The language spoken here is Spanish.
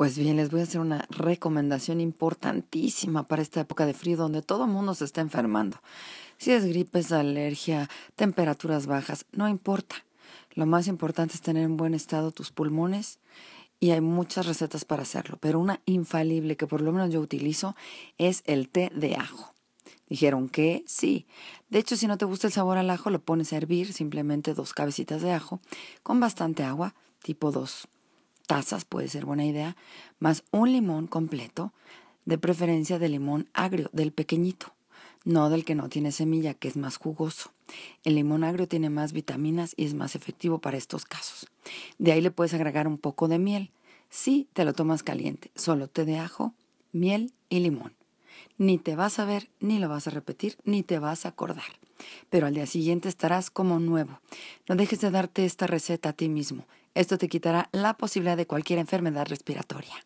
Pues bien, les voy a hacer una recomendación importantísima para esta época de frío donde todo el mundo se está enfermando. Si es gripe, es alergia, temperaturas bajas, no importa. Lo más importante es tener en buen estado tus pulmones y hay muchas recetas para hacerlo, pero una infalible que por lo menos yo utilizo es el té de ajo. Dijeron que sí. De hecho, si no te gusta el sabor al ajo, lo pones a hervir, simplemente dos cabecitas de ajo, con bastante agua, tipo dos tazas puede ser buena idea, más un limón completo, de preferencia de limón agrio, del pequeñito, no del que no tiene semilla, que es más jugoso. El limón agrio tiene más vitaminas y es más efectivo para estos casos. De ahí le puedes agregar un poco de miel. Si te lo tomas caliente, solo té de ajo, miel y limón. Ni te vas a ver, ni lo vas a repetir, ni te vas a acordar. Pero al día siguiente estarás como nuevo. No dejes de darte esta receta a ti mismo. Esto te quitará la posibilidad de cualquier enfermedad respiratoria.